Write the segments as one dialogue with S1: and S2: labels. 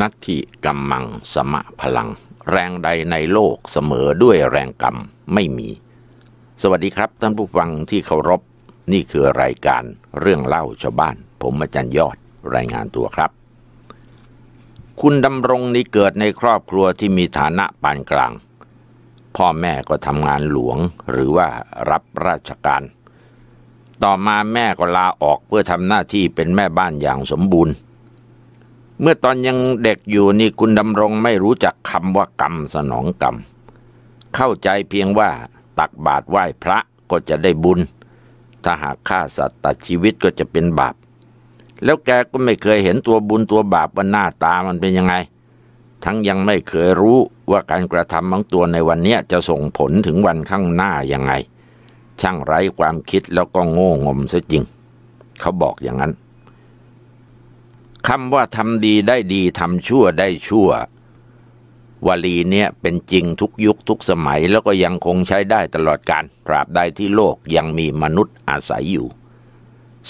S1: นัตถิกัมมังสมะพลัง แรงใดในโลกเสมอด้วยแรงกรรมไม่มี สวัสดีครับท่านผู้ฟังที่เคารพนี่คือรายการเรื่องเล่าชาวบ้าน ผมอาจารย์ยอดรายงานตัวครับ คุณดำรงนี่เกิดในครอบครัวที่มีฐานะปานกลาง พ่อแม่ก็ทำงานหลวงหรือว่ารับราชการ ต่อมาแม่ก็ลาออกเพื่อทำหน้าที่เป็นแม่บ้านอย่างสมบูรณ์เมื่อตอนยังเด็กอยู่นี่คุณดำรงไม่รู้จักคำว่ากรรมสนองกรรม เข้าใจเพียงว่าตักบาตรไหว้พระก็จะได้บุญ ถ้าหากฆ่าสัตว์ตัดชีวิตก็จะเป็นบาปแล้วแกก็ไม่เคยเห็นตัวบุญตัวบาปว่าหน้าตามันเป็นยังไง ทั้งยังไม่เคยรู้ว่าการกระทำของตัวในวันนี้จะส่งผลถึงวันข้างหน้ายังไง ช่างไร้ความคิดแล้วก็โง่งมซะจริง เขาบอกอย่างนั้นคำว่าทำดีได้ดี ทำชั่วได้ชั่ว วลีเนี่ยเป็นจริงทุกยุคทุกสมัยแล้วก็ยังคงใช้ได้ตลอดการตราบใดที่โลกยังมีมนุษย์อาศัยอยู่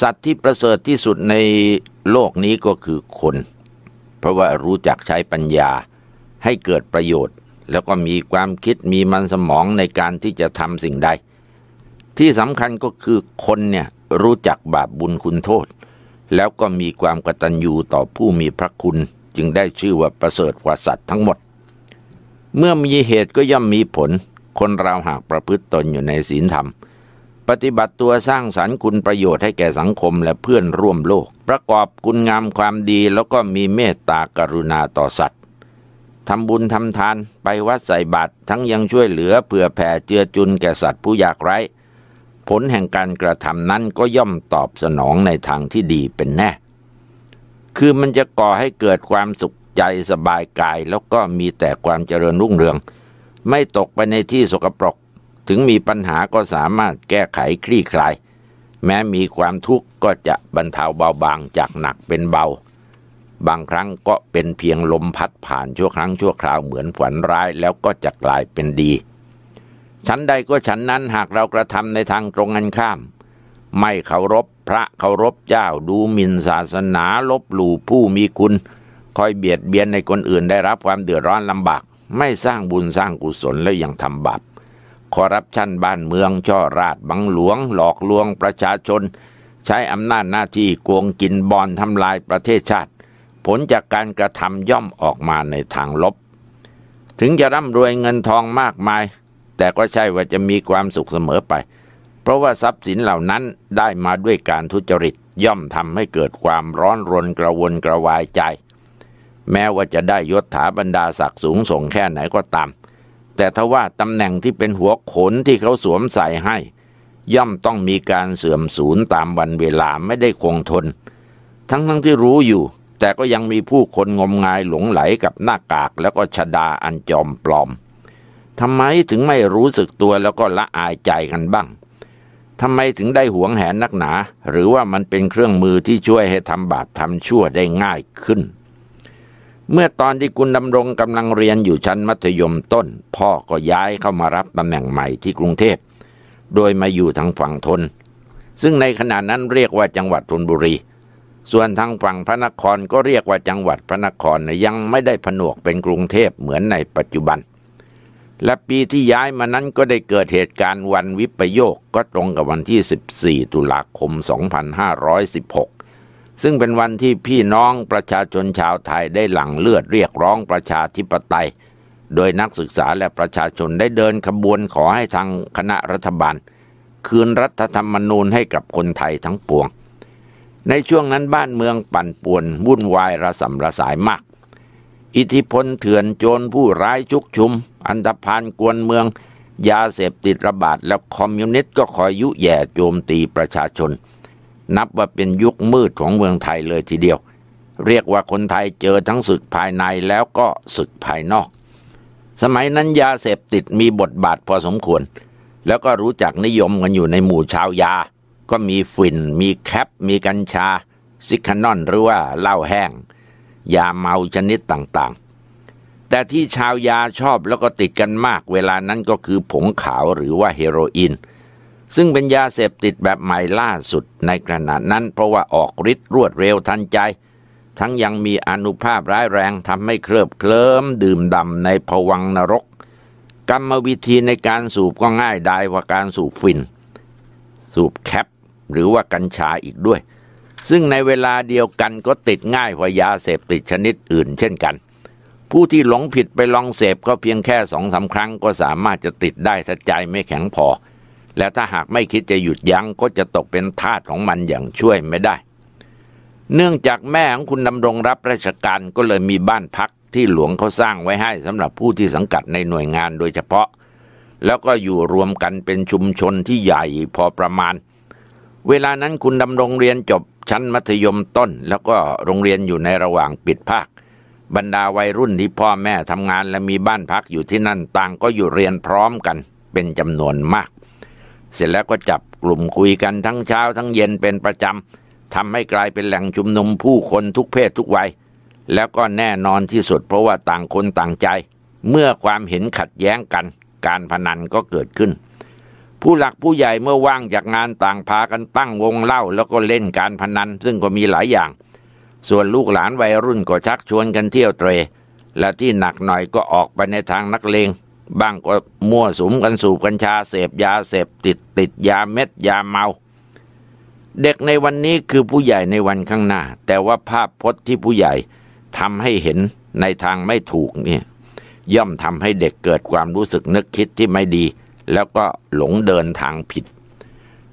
S1: สัตว์ที่ประเสริฐที่สุดในโลกนี้ก็คือคน เพราะว่ารู้จักใช้ปัญญาให้เกิดประโยชน์ แล้วก็มีความคิดมีมันสมองในการที่จะทำสิ่งใดที่สำคัญก็คือคนเนี่ยรู้จักบาปบุญคุณโทษแล้วก็มีความกตัญญูต่อผู้มีพระคุณจึงได้ชื่อว่าประเสริฐกว่าสัตว์ทั้งหมด เมื่อมีเหตุก็ย่อมมีผล คนเราหากประพฤติตนอยู่ในศีลธรรม ปฏิบัติตัวสร้างสรรค์คุณประโยชน์ให้แก่สังคมและเพื่อนร่วมโลก ประกอบคุณงามความดีแล้วก็มีเมตตากรุณาต่อสัตว์ ทำบุญทำทานไปวัดใส่บาตรทั้งยังช่วยเหลือเผื่อแผ่เจือจุนแก่สัตว์ผู้ยากไร้ผลแห่งการกระทำนั้นก็ย่อมตอบสนองในทางที่ดีเป็นแน่ คือมันจะก่อให้เกิดความสุขใจสบายกายแล้วก็มีแต่ความเจริญรุ่งเรือง ไม่ตกไปในที่สกปรก ถึงมีปัญหาก็สามารถแก้ไขคลี่คลาย แม้มีความทุกข์ก็จะบรรเทาเบาบางจากหนักเป็นเบา บางครั้งก็เป็นเพียงลมพัดผ่านชั่วครั้งชั่วคราวเหมือนฝันร้ายแล้วก็จะกลายเป็นดีชั้นใดก็ฉันนั้น หากเรากระทำในทางตรงกันข้าม ไม่เคารพพระ เคารพเจ้า ดูหมิ่นศาสนา ลบหลู่ผู้มีคุณ คอยเบียดเบียนในคนอื่น ได้รับความเดือดร้อนลำบาก ไม่สร้างบุญสร้างกุศล แล้วยังทำบาปคอรับชันบ้านเมือง ช่อราดบังหลวง หลอกลวงประชาชน ใช้อำนาจหน้าที่โกงกินบอลทำลายประเทศชาติ ผลจากการกระทำย่อมออกมาในทางลบ ถึงจะร่ำรวยเงินทองมากมายแต่ก็ใช่ว่าจะมีความสุขเสมอไป เพราะว่าทรัพย์สินเหล่านั้นได้มาด้วยการทุจริต ย่อมทำให้เกิดความร้อนรนกระวนกระวายใจ แม้ว่าจะได้ยศถาบรรดาศักดิ์สูงส่งแค่ไหนก็ตาม แต่ทว่าตำแหน่งที่เป็นหัวขนที่เขาสวมใส่ให้ ย่อมต้องมีการเสื่อมสูญตามวันเวลาไม่ได้คงทน ทั้งทั้งที่รู้อยู่ แต่ก็ยังมีผู้คนงมงายหลงไหลกับหน้ากากแล้วก็ชดาอันจอมปลอมทำไมถึงไม่รู้สึกตัวแล้วก็ละอายใจกันบ้าง ทำไมถึงได้หวงแหนนักหนา หรือว่ามันเป็นเครื่องมือที่ช่วยให้ทำบาปทำชั่วได้ง่ายขึ้น เมื่อตอนที่คุณดำรงกำลังเรียนอยู่ชั้นมัธยมต้น พ่อก็ย้ายเข้ามารับตำแหน่งใหม่ที่กรุงเทพ โดยมาอยู่ทางฝั่งทน ซึ่งในขณะนั้นเรียกว่าจังหวัดธนบุรี ส่วนทางฝั่งพระนครก็เรียกว่าจังหวัดพระนครยังไม่ได้ผนวกเป็นกรุงเทพเหมือนในปัจจุบันเและปีที่ย้ายมานั้นก็ได้เกิดเหตุการณ์วันวิปโยคก็ตรงกับวันที่ 14 ตุลาคม 2516 ซึ่งเป็นวันที่พี่น้องประชาชนชาวไทยได้หลั่งเลือดเรียกร้องประชาธิปไตย โดยนักศึกษาและประชาชนได้เดินขบวนขอให้ทางคณะรัฐบาลคืนรัฐธรรมนูญให้กับคนไทยทั้งปวง ในช่วงนั้นบ้านเมืองปั่นป่วนวุ่นวายระสำระสายมากอิทธิพลเถื่อนโจรผู้ร้ายชุกชุม อันธพาลกวนเมือง ยาเสพติดระบาดและคอมมิวนิสต์ก็คอยยุแย่โจมตีประชาชน นับว่าเป็นยุคมืดของเมืองไทยเลยทีเดียว เรียกว่าคนไทยเจอทั้งศึกภายในแล้วก็ศึกภายนอก สมัยนั้นยาเสพติดมีบทบาทพอสมควร แล้วก็รู้จักนิยมกันอยู่ในหมู่ชาวยา ก็มีฝิ่น มีแคป มีกัญชาซิคานอนหรือว่าเหล้าแห้งยาเมาชนิดต่างๆ แต่ที่ชาวยาชอบแล้วก็ติดกันมาก เวลานั้นก็คือผงขาวหรือว่าเฮโรอีนซึ่งเป็นยาเสพติดแบบใหม่ล่าสุดในขณะนั้นเพราะว่าออกฤทธิ์รวดเร็วทันใจ ทั้งยังมีอนุภาพร้ายแรงทำให้เคลิบเคลิ้มดื่มดำในผวังนรก กรรมวิธีในการสูบก็ง่ายดายกว่าการสูบฟินสูบแคปหรือว่ากัญชาอีกด้วยซึ่งในเวลาเดียวกันก็ติดง่ายกว่ายาเสพติดชนิดอื่นเช่นกัน ผู้ที่หลงผิดไปลองเสพก็เพียงแค่สองสาครั้งก็สามารถจะติดได้ถ้าใจไม่แข็งพอ และถ้าหากไม่คิดจะหยุดยั้งก็จะตกเป็นทาสของมันอย่างช่วยไม่ได้ เนื่องจากแม่ของคุณดำรงรับราชการก็เลยมีบ้านพักที่หลวงเขาสร้างไว้ให้สำหรับผู้ที่สังกัดในหน่วยงานโดยเฉพาะ แล้วก็อยู่รวมกันเป็นชุมชนที่ใหญ่พอประมาณ เวลานั้นคุณดำรงเรียนจบชั้นมัธยมต้นแล้วก็โรงเรียนอยู่ในระหว่างปิดภาค บรรดาวัยรุ่นที่พ่อแม่ทำงานและมีบ้านพักอยู่ที่นั่นต่างก็อยู่เรียนพร้อมกันเป็นจำนวนมาก เสร็จแล้วก็จับกลุ่มคุยกันทั้งเช้าทั้งเย็นเป็นประจำทำให้กลายเป็นแหล่งชุมนุมผู้คนทุกเพศทุกวัยแล้วก็แน่นอนที่สุดเพราะว่าต่างคนต่างใจ เมื่อความเห็นขัดแย้งกันการพนันก็เกิดขึ้นผู้หลักผู้ใหญ่เมื่อว่างจากงานต่างพากันตั้งวงเล่าแล้วก็เล่นการพนัน ซึ่งก็มีหลายอย่าง ส่วนลูกหลานวัยรุ่นก็ชักชวนกันเที่ยวเตรและที่หนักหน่อยก็ออกไปในทางนักเลงบ้างก็มั่วสุมกันสูบกัญชาเสพยาเสพติดติดยาเม็ดยาเมา เด็กในวันนี้คือผู้ใหญ่ในวันข้างหน้า แต่ว่าภาพพจน์ที่ผู้ใหญ่ทำให้เห็นในทางไม่ถูกเนี่ยย่อมทำให้เด็กเกิดความรู้สึกนึกคิดที่ไม่ดีแล้วก็หลงเดินทางผิด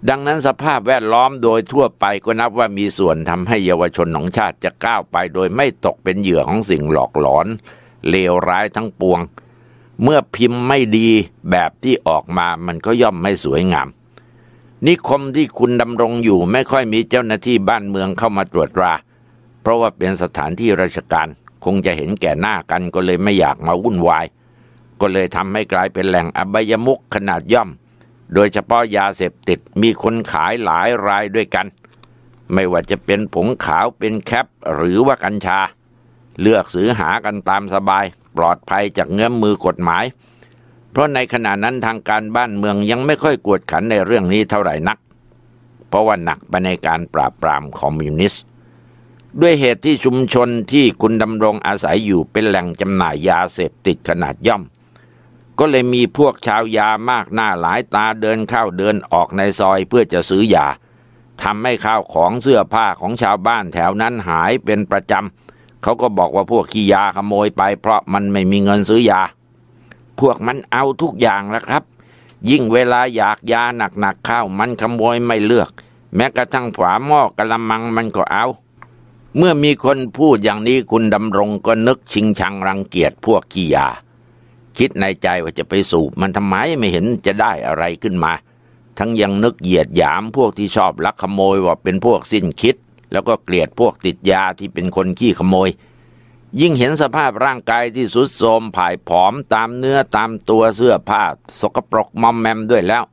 S1: ดังนั้นสภาพแวดล้อมโดยทั่วไปก็นับว่ามีส่วนทำให้เยาวชนของชาติจะก้าวไป โดยไม่ตกเป็นเหยื่อของสิ่งหลอกหลอน เลวร้ายทั้งปวง เมื่อพิมพ์ไม่ดีแบบที่ออกมามันก็ย่อมไม่สวยงาม นิคมที่คุณดำรงอยู่ไม่ค่อยมีเจ้าหน้าที่บ้านเมืองเข้ามาตรวจตรา เพราะว่าเป็นสถานที่ราชการ คงจะเห็นแก่หน้ากันก็เลยไม่อยากมาวุ่นวายก็เลยทำให้กลายเป็นแหล่งอบายมุกขนาดย่อม โดยเฉพาะยาเสพติดมีคนขายหลายรายด้วยกัน ไม่ว่าจะเป็นผงขาวเป็นแคปหรือว่ากัญชา เลือกซื้อหากันตามสบายปลอดภัยจากเงื้อมมือกฎหมาย เพราะในขณะนั้นทางการบ้านเมืองยังไม่ค่อยกวดขันในเรื่องนี้เท่าไหร่นัก เพราะว่าหนักไปในการปราบปรามคอมมิวนิสต์ ด้วยเหตุที่ชุมชนที่คุณดำรงอาศัยอยู่เป็นแหล่งจำหน่ายยาเสพติดขนาดย่อมก็เลยมีพวกชาวยามากหน้าหลายตาเดินเข้าเดินออกในซอยเพื่อจะซื้อยาทำให้ข้าวของเสื้อผ้าของชาวบ้านแถวนั้นหายเป็นประจำเขาก็บอกว่าพวกขี้ยาขโมยไปเพราะมันไม่มีเงินซื้อยา พวกมันเอาทุกอย่างแล้วครับ ยิ่งเวลาอยากยาหนักๆข้าวมันขโมยไม่เลือก แม้กระทั่งฝาหม้อกระมังมันก็เอา เมื่อมีคนพูดอย่างนี้คุณดำรงก็นึกชิงชังรังเกียจพวกขี้ยาคิดในใจว่าจะไปสูบมันทำไมไม่เห็นจะได้อะไรขึ้นมา ทั้งยังนึกเหยียดหยามพวกที่ชอบลักขโมยว่าเป็นพวกสิ้นคิด แล้วก็เกลียดพวกติดยาที่เป็นคนขี้ขโมย ยิ่งเห็นสภาพร่างกายที่สุดโทรมผายผอมตามเนื้อตามตัวเสื้อผ้าสกปรกมอมแมมด้วยแล้ว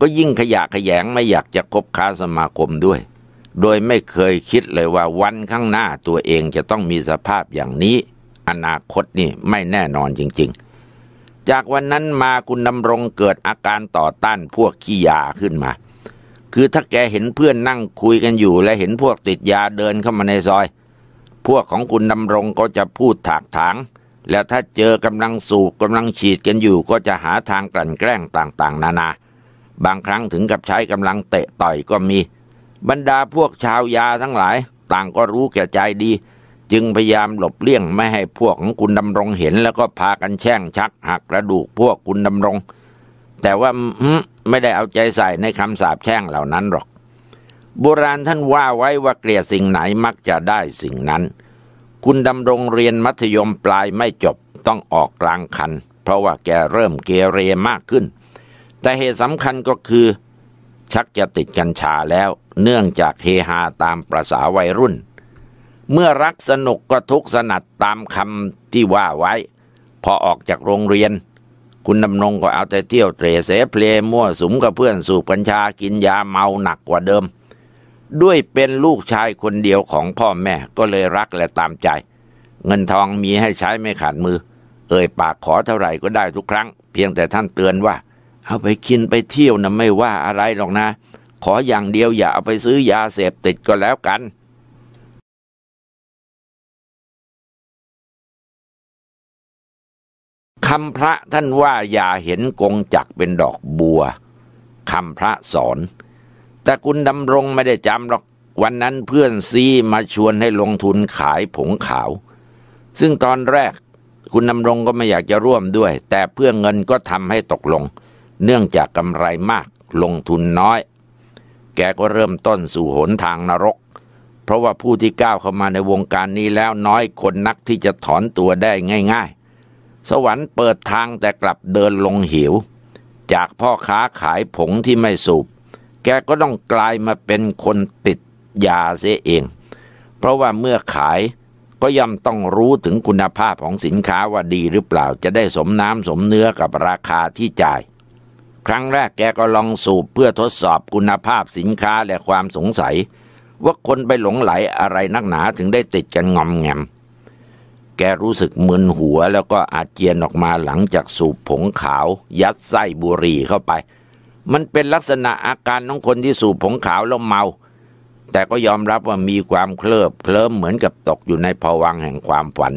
S1: ก็ยิ่งขยะขยงไม่อยากจะคบค้าสมาคมด้วย โดยไม่เคยคิดเลยว่าวันข้างหน้าตัวเองจะต้องมีสภาพอย่างนี้ อนาคตนี่ไม่แน่นอนจริง ๆจากวันนั้นมาคุณดำรงเกิดอาการต่อต้านพวกขี้ยาขึ้นมา คือถ้าแกเห็นเพื่อนนั่งคุยกันอยู่และเห็นพวกติดยาเดินเข้ามาในซอย พวกของคุณดำรงก็จะพูดถากถาง แล้วถ้าเจอกำลังสูบกำลังฉีดกันอยู่ก็จะหาทางกลั่นแกล้งต่างๆ นานา บางครั้งถึงกับใช้กำลังเตะต่อยก็มี บรรดาพวกชาวยาทั้งหลาย ต่างก็รู้แก่ใจดีจึงพยายามหลบเลี่ยงไม่ให้พวกของคุณดำรงเห็นแล้วก็พากันแช่งชักหักกระดูกพวกคุณดำรง แต่ว่า ไม่ได้เอาใจใส่ในคำสาปแช่งเหล่านั้นหรอก โบราณท่านว่าไว้ว่าเกลียดสิ่งไหนมักจะได้สิ่งนั้น คุณดำรงเรียนมัธยมปลายไม่จบต้องออกกลางคันเพราะว่าแกเริ่มเกเรมากขึ้น แต่เหตุสำคัญก็คือ ชักจะติดกัญชาแล้วเนื่องจากเฮฮาตามประษาวัยรุ่นเมื่อรักสนุกก็ทุกสนัดตามคำที่ว่าไว้ พอออกจากโรงเรียน คุณดำรงก็เอาแต่เที่ยวเตะเสเพลมั่วสุมกับเพื่อนสูบกัญชากินยาเมาหนักกว่าเดิม ด้วยเป็นลูกชายคนเดียวของพ่อแม่ก็เลยรักและตามใจ เงินทองมีให้ใช้ไม่ขาดมือ เอ่ยปากขอเท่าไหร่ก็ได้ทุกครั้ง เพียงแต่ท่านเตือนว่า เอาไปกินไปเที่ยวนะไม่ว่าอะไรหรอกนะ ขออย่างเดียวอย่าเอาไปซื้อยาเสพติดก็แล้วกันคำพระท่านว่าอย่าเห็นกงจักเป็นดอกบัวคำพระสอน แต่คุณดำรงไม่ได้จำหรอกวันนั้นเพื่อนซีมาชวนให้ลงทุนขายผงขาว ซึ่งตอนแรกคุณดำรงก็ไม่อยากจะร่วมด้วย แต่เพื่อเงินก็ทำให้ตกลง เนื่องจากกำไรมากลงทุนน้อย แกก็เริ่มต้นสู่หนทางนรก เพราะว่าผู้ที่ก้าวเข้ามาในวงการนี้แล้วน้อยคนนักที่จะถอนตัวได้ง่าย ๆสวรรค์เปิดทางแต่กลับเดินลงหิว จากพ่อค้าขายผงที่ไม่สูบแกก็ต้องกลายมาเป็นคนติดยาเสียเอง เพราะว่าเมื่อขายก็ย่อมต้องรู้ถึงคุณภาพของสินค้าว่าดีหรือเปล่าจะได้สมน้ำสมเนื้อกับราคาที่จ่าย ครั้งแรกแกก็ลองสูบเพื่อทดสอบคุณภาพสินค้าและความสงสัย ว่าคนไปหลงไหลอะไรนักหนาถึงได้ติดกันงอมแงมแกรู้สึกมึนหัวแล้วก็อาเจียนออกมาหลังจากสูบผงขาวยัดไส้บุหรี่เข้าไป มันเป็นลักษณะอาการของคนที่สูบผงขาวแล้วเมา แต่ก็ยอมรับว่ามีความเคลิบเคลิ้มเหมือนกับตกอยู่ในภวังแห่งความฝัน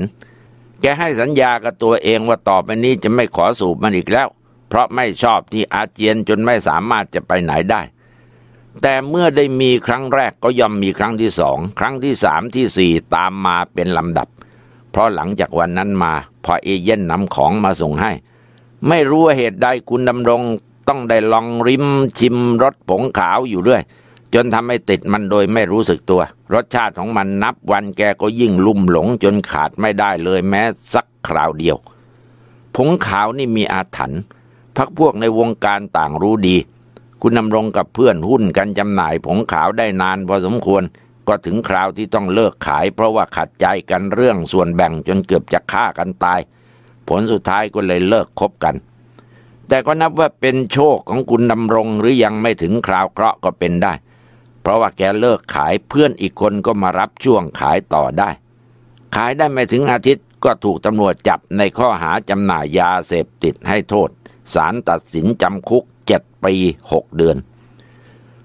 S1: แกให้สัญญากับตัวเองว่าต่อไปนี้จะไม่ขอสูบมันอีกแล้ว เพราะไม่ชอบที่อาเจียนจนไม่สามารถจะไปไหนได้ แต่เมื่อได้มีครั้งแรกก็ยอมมีครั้งที่สอง ครั้งที่สามที่สี่ตามมาเป็นลำดับเพราะหลังจากวันนั้นมา พอเอเย่นนำของมาส่งให้ ไม่รู้ว่าเหตุใด คุณดำรง ต้องได้ลองริมชิมรสผงขาวอยู่ด้วย จนทำให้ติดมันโดยไม่รู้สึกตัว รสชาติของมันนับวันแกก็ยิ่งลุ่มหลง จนขาดไม่ได้เลยแม้ สักคราวเดียว ผงขาวนี่มีอาถรรพ์พักพวกในวงการต่างรู้ดี คุณนำรงกับเพื่อนหุ้นกันจำหน่ายผงขาวได้นานพอสมควรก็ถึงคราวที่ต้องเลิกขาย เพราะว่าขัดใจกันเรื่องส่วนแบ่งจนเกือบจะฆ่ากันตาย ผลสุดท้ายก็เลยเลิกคบกัน แต่ก็นับว่าเป็นโชคของคุณดำรงหรือยังไม่ถึงคราวเคราะห์ก็เป็นได้ เพราะว่าแกเลิกขายเพื่อนอีกคนก็มารับช่วงขายต่อได้ ขายได้ไม่ถึงอาทิตย์ก็ถูกตำรวจจับในข้อหาจำหน่ายยาเสพติดให้โทษสารตัดสินจำคุกเจ็ดปีหกเดือน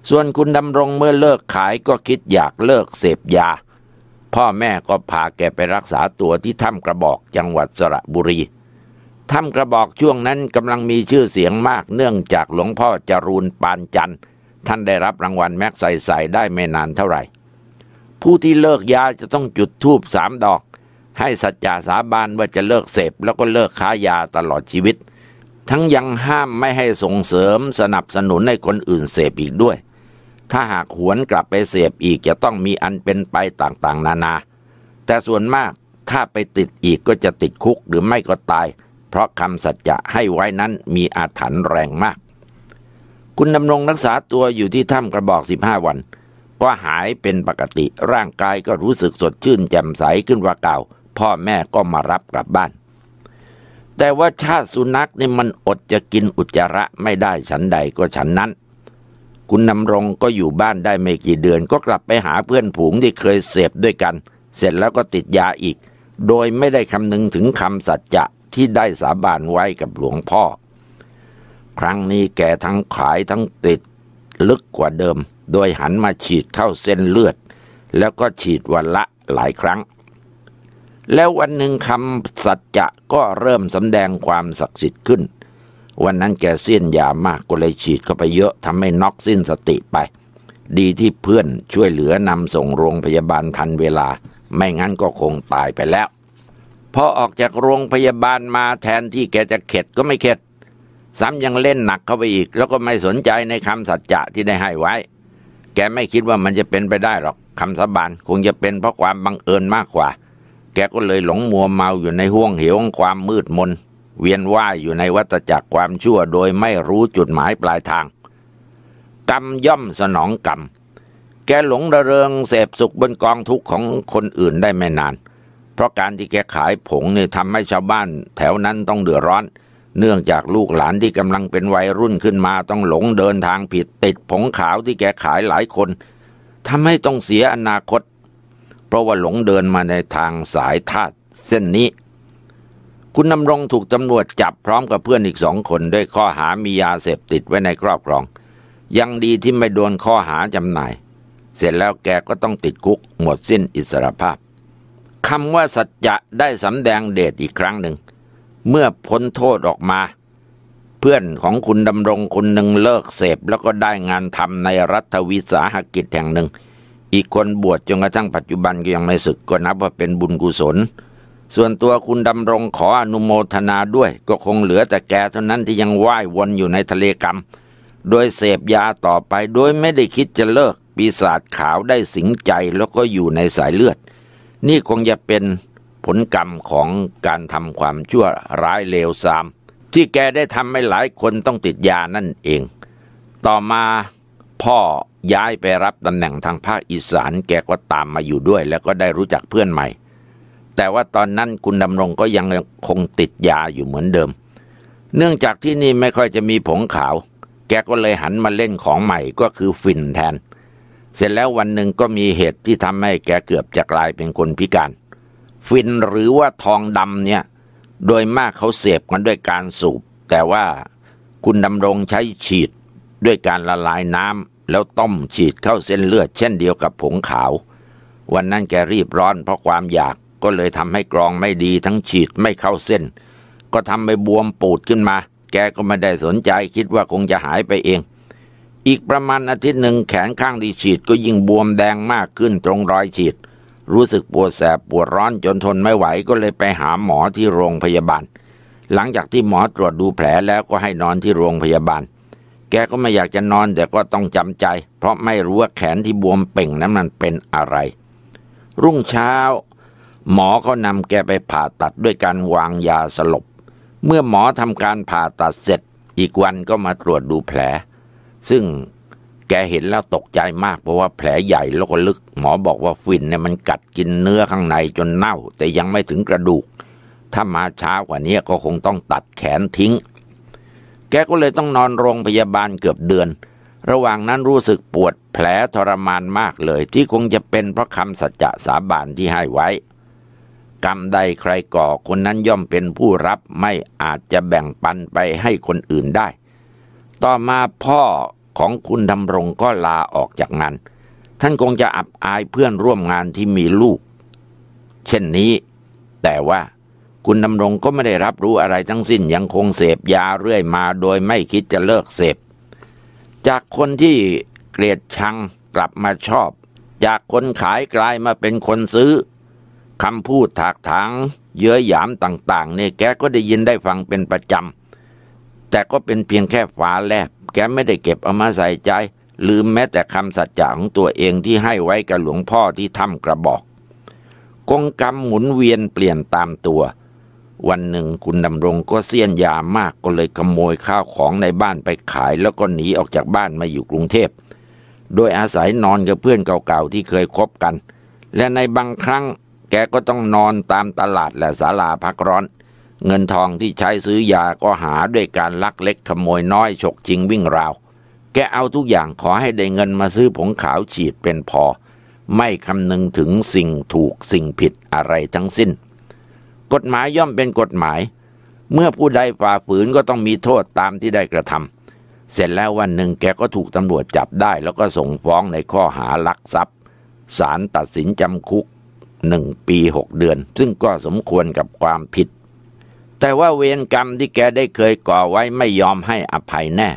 S1: ส่วนคุณดำรงเมื่อเลิกขายก็คิดอยากเลิกเสพยา พ่อแม่ก็พาแกไปรักษาตัวที่ถ้ำกระบอกจังหวัดสระบุรีถ้ำกระบอกช่วงนั้นกำลังมีชื่อเสียงมากเนื่องจากหลวงพ่อจรูนปานจันทร์ ท่านได้รับรางวัลแม็กไซสซได้ไม่นานเท่าไหร่ ผู้ที่เลิกยาจะต้องจุดธูปสามดอก ให้สัจจาสาบานว่าจะเลิกเสพแล้วก็เลิกค้ายาตลอดชีวิต ทั้งยังห้ามไม่ให้ส่งเสริมสนับสนุนให้คนอื่นเสพอีกด้วยถ้าหากหวนกลับไปเสพอีกจะต้องมีอันเป็นไปต่างๆนานา แต่ส่วนมากถ้าไปติดอีกก็จะติดคุกหรือไม่ก็ตาย เพราะคำสัจจะให้ไว้นั้นมีอาถรรพ์แรงมาก คุณดำรงรักษาตัวอยู่ที่ถ้ำกระบอก 15 วัน ก็หายเป็นปกติร่างกายก็รู้สึกสดชื่นแจ่มใสขึ้นกว่าเก่า พ่อแม่ก็มารับกลับบ้าน แต่ว่าชาติสุนัขนี่มันอดจะกินอุจจาระไม่ได้ฉันใดก็ฉันนั้นคุณนำรงก็อยู่บ้านได้ไม่กี่เดือนก็กลับไปหาเพื่อนผูงที่เคยเสพด้วยกัน เสร็จแล้วก็ติดยาอีก โดยไม่ได้คำนึงถึงคำสัจจะที่ได้สาบานไว้กับหลวงพ่อ ครั้งนี้แกทั้งขายทั้งติดลึกกว่าเดิม โดยหันมาฉีดเข้าเส้นเลือดแล้วก็ฉีดวันละหลายครั้ง แล้ววันหนึ่งคำสัจจะก็เริ่มสำแดงความศักดิ์สิทธิ์ขึ้นวันนั้นแกเสี้ยนยามากก็เลยฉีดเข้าไปเยอะทำให้น็อกสิ้นสติไป ดีที่เพื่อนช่วยเหลือนำส่งโรงพยาบาลทันเวลา ไม่งั้นก็คงตายไปแล้ว พอออกจากโรงพยาบาลมาแทนที่แกจะเข็ดก็ไม่เข็ดซ้ำยังเล่นหนักเข้าไปอีก แล้วก็ไม่สนใจในคำสัจจะที่ได้ให้ไว้ แกไม่คิดว่ามันจะเป็นไปได้หรอกคำสาบานคงจะเป็นเพราะความบังเอิญมากกว่า แกก็เลยหลงมัวเมาอยู่ในห้วงเหวของความมืดมนเวียนว่ายอยู่ในวัฏจักรความชั่วโดยไม่รู้จุดหมายปลายทางกรรมย่อมสนองกรรมแกหลงระเริงเสพสุขบนกองทุกข์ของคนอื่นได้ไม่นาน เพราะการที่แกขายผงนี่ทำให้ชาวบ้าน แถวนั้นต้องเดือดร้อน เนื่องจากลูกหลานที่กำลังเป็นวัยรุ่นขึ้นมาต้องหลงเดินทางผิดติดผงขาวที่แกขายหลายคนทำให้ต้องเสียอนาคต เพราะว่าหลงเดินมาในทางสายธาตุเส้นนี้คุณนำรงถูกตำรวจจับพร้อมกับเพื่อนอีกสองคนด้วยข้อหามียาเสพติดไว้ในครอบครอง ยังดีที่ไม่โดนข้อหาจำหน่าย เสร็จแล้วแกก็ต้องติดคุกหมดสิ้นอิสรภาพ คำว่าสัจจะได้สำแดงเดชอีกครั้งหนึ่ง เมื่อพ้นโทษออกมา เพื่อนของคุณดำรงคนหนึ่งเลิกเสพแล้วก็ได้งานทำในรัฐวิสาหกิจแห่งหนึ่ง อีกคนบวชจนกระทั่งปัจจุบันก็ยังไม่ศึกก็นับว่าเป็นบุญกุศลส่วนตัวคุณดำรงขออนุโมทนาด้วยก็คงเหลือแต่แกเท่านั้นที่ยังว่ายวนอยู่ในทะเลกรรม โดยเสพยาต่อไป โดยไม่ได้คิดจะเลิกปีศาจขาวได้สิงใจแล้วก็อยู่ในสายเลือด นี่คงจะเป็นผลกรรมของการทำความชั่วร้ายเลวทราม ที่แกได้ทำให้หลายคนต้องติดยานั่นเอง ต่อมาพ่อย้ายไปรับตำแหน่งทางภาคอีสานแกก็ตามมาอยู่ด้วย แล้วก็ได้รู้จักเพื่อนใหม่แต่ว่าตอนนั้นคุณดำรงก็ยังคงติดยาอยู่เหมือนเดิม เนื่องจากที่นี่ไม่ค่อยจะมีผงขาว แกก็เลยหันมาเล่นของใหม่ก็คือฟินแทน เสร็จแล้ววันหนึ่งก็มีเหตุที่ทำให้แกเกือบจะกลายเป็นคนพิการ ฟินหรือว่าทองดำเนี่ย โดยมากเขาเสพกันด้วยการสูบ แต่ว่าคุณดำรงใช้ฉีดด้วยการละลายน้ำแล้วต้มฉีดเข้าเส้นเลือด เช่นเดียวกับผงขาว วันนั้นแกรีบร้อน เพราะความอยากก็เลยทำให้กรองไม่ดีทั้งฉีดไม่เข้าเส้น ก็ทำให้บวมปูดขึ้นมา แกก็ไม่ได้สนใจคิดว่าคงจะหายไปเอง อีกประมาณอาทิตย์หนึ่งแขนข้างที่ฉีดก็ยิ่งบวมแดงมากขึ้นตรงรอยฉีด รู้สึกปวดแสบปวดร้อนจนทนไม่ไหวก็เลยไปหาหมอที่โรงพยาบาล หลังจากที่หมอตรวจดูแผลแล้วก็ให้นอนที่โรงพยาบาล แกก็ไม่อยากจะนอนแต่ก็ต้องจำใจ เพราะไม่รู้ว่าแขนที่บวมเป่งนั้นมันเป็นอะไร รุ่งเช้าหมอเขานำแกไปผ่าตัดด้วยการวางยาสลบ เมื่อหมอทำการผ่าตัดเสร็จอีกวันก็มาตรวจดูแผล ซึ่งแกเห็นแล้วตกใจมาก เพราะว่าแผลใหญ่แล้วก็ลึก หมอบอกว่าฟินเนี่ยมันกัดกินเนื้อข้างในจนเน่า แต่ยังไม่ถึงกระดูก ถ้ามาช้ากว่านี้ก็คงต้องตัดแขนทิ้ง แกก็เลยต้องนอนโรงพยาบาลเกือบเดือน ระหว่างนั้นรู้สึกปวดแผลทรมานมากเลย ที่คงจะเป็นเพราะคำสัจจะสาบานที่ให้ไว้กรรมใดใครก่อคนนั้นย่อมเป็นผู้รับไม่อาจจะแบ่งปันไปให้คนอื่นได้ ต่อมาพ่อของคุณดำรงก็ลาออกจากงานท่านคงจะอับอายเพื่อนร่วมงานที่มีลูก เช่นนี้แต่ว่าคุณดำรงก็ไม่ได้รับรู้อะไรทั้งสิ้นยังคงเสพยาเรื่อยมาโดยไม่คิดจะเลิกเสพ จากคนที่เกลียดชังกลับมาชอบจากคนขายกลายมาเป็นคนซื้อคำพูดถากถางเย้ยหยามต่างๆเนี่ยแกก็ได้ยินได้ฟังเป็นประจำ แต่ก็เป็นเพียงแค่ฝาแลบแกไม่ได้เก็บเอามาใส่ใจ ลืมแม้แต่คำสัจจะของตัวเองที่ให้ไว้กับหลวงพ่อที่ถ้ำกระบอก กงกรรมหมุนเวียนเปลี่ยนตามตัว วันหนึ่งคุณดำรงก็เสี้ยนยามาก ก็เลยขโมยข้าวของในบ้านไปขายแล้วก็หนีออกจากบ้านมาอยู่กรุงเทพโดยอาศัยนอนกับเพื่อนเก่าๆที่เคยคบกัน และในบางครั้งแกก็ต้องนอนตามตลาดและศาลาพักร้อน เงินทองที่ใช้ซื้อยาก็หาด้วยการลักเล็กขโมยน้อยฉกชิงวิ่งราว แกเอาทุกอย่างขอให้ได้เงินมาซื้อผงขาวฉีดเป็นพอ ไม่คำนึงถึงสิ่งถูกสิ่งผิดอะไรทั้งสิ้น กฎหมายย่อมเป็นกฎหมาย เมื่อผู้ใดฝ่าฝืนก็ต้องมีโทษตามที่ได้กระทำเสร็จแล้ววันหนึ่งแกก็ถูกตำรวจจับได้ แล้วก็ส่งฟ้องในข้อหาลักทรัพย์ศาลตัดสินจำคุกหนึ่งปีหกเดือน ซึ่งก็สมควรกับความผิด แต่ว่าเวรกรรมที่แกได้เคยก่อไว้ไม่ยอมให้อภัยแน่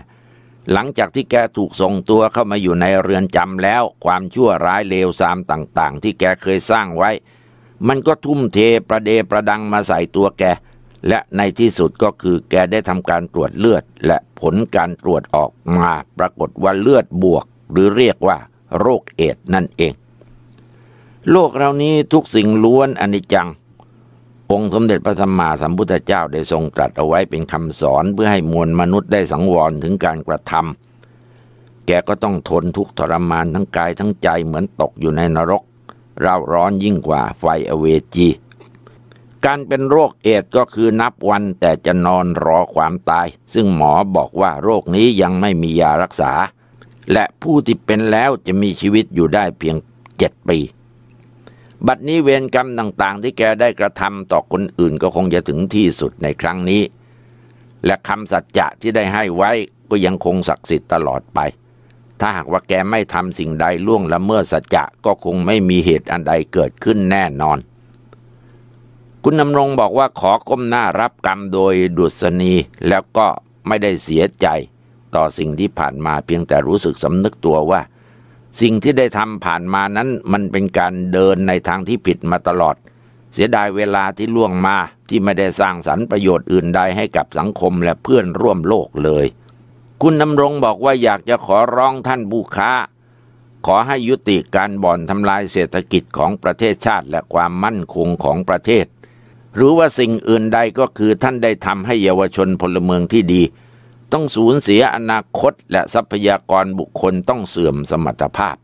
S1: หลังจากที่แกถูกส่งตัวเข้ามาอยู่ในเรือนจำแล้วความชั่วร้ายเลวทรามต่างๆ ที่แกเคยสร้างไว้ มันก็ทุ่มเทประเดประดังมาใส่ตัวแก และในที่สุดก็คือแกได้ทำการตรวจเลือด และผลการตรวจออกมาปรากฏว่าเลือดบวก หรือเรียกว่า โรคเอดนั่นเองโลกเรานี้ทุกสิ่งล้วนอนิจจัง องค์สมเด็จพระสัมมาสัมพุทธเจ้าได้ทรงตรัสเอาไว้เป็นคำสอนเพื่อให้มวลมนุษย์ได้สังวรถึงการกระทำแกก็ต้องทนทุกทรมานทั้งกายทั้งใจเหมือนตกอยู่ในนรก เราร้อนยิ่งกว่าไฟอเวจี การเป็นโรคเอดก็คือนับวันแต่จะนอนรอความตาย ซึ่งหมอบอกว่าโรคนี้ยังไม่มียารักษา และผู้ที่เป็นแล้วจะมีชีวิตอยู่ได้เพียงเจ็ดปีบัดนี้เวรกรรมต่างๆที่แกได้กระทำต่อคนอื่นก็คงจะถึงที่สุดในครั้งนี้ และคำสัจจะที่ได้ให้ไว้ก็ยังคงศักดิ์สิทธิ์ตลอดไป ถ้าหากว่าแกไม่ทำสิ่งใดล่วงละเมิดสัจจะก็คงไม่มีเหตุอันใดเกิดขึ้นแน่นอน คุณนำรงบอกว่าขอก้มหน้ารับกรรมโดยดุษณีแล้วก็ไม่ได้เสียใจต่อสิ่งที่ผ่านมาเพียงแต่รู้สึกสำนึกตัวว่าสิ่งที่ได้ทำผ่านมานั้นมันเป็นการเดินในทางที่ผิดมาตลอด เสียดายเวลาที่ล่วงมาที่ไม่ได้สร้างสรรค์ประโยชน์อื่นใดให้กับสังคมและเพื่อนร่วมโลกเลย คุณดำรงบอกว่าอยากจะขอร้องท่านบูค้า ขอให้ยุติการบ่อนทำลายเศรษฐกิจของประเทศชาติ และความมั่นคงของประเทศหรือว่าสิ่งอื่นใดก็คือท่านได้ทำให้เยาวชนพลเมืองที่ดีต้องสูญเสียอนาคตและทรัพยากรบุคคลต้องเสื่อมสมรรถภาพ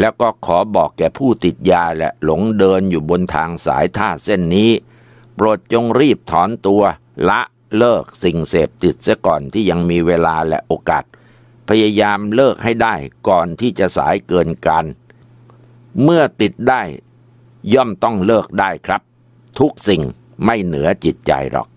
S1: แล้วก็ขอบอกแก่ผู้ติดยาและหลงเดินอยู่บนทางสายท่าเส้นนี้ โปรดจงรีบถอนตัว ละเลิกสิ่งเสพติดซะก่อนที่ยังมีเวลาและโอกาส พยายามเลิกให้ได้ก่อนที่จะสายเกินการเมื่อติดได้ย่อมต้องเลิกได้ครับ ทุกสิ่งไม่เหนือจิตใจหรอก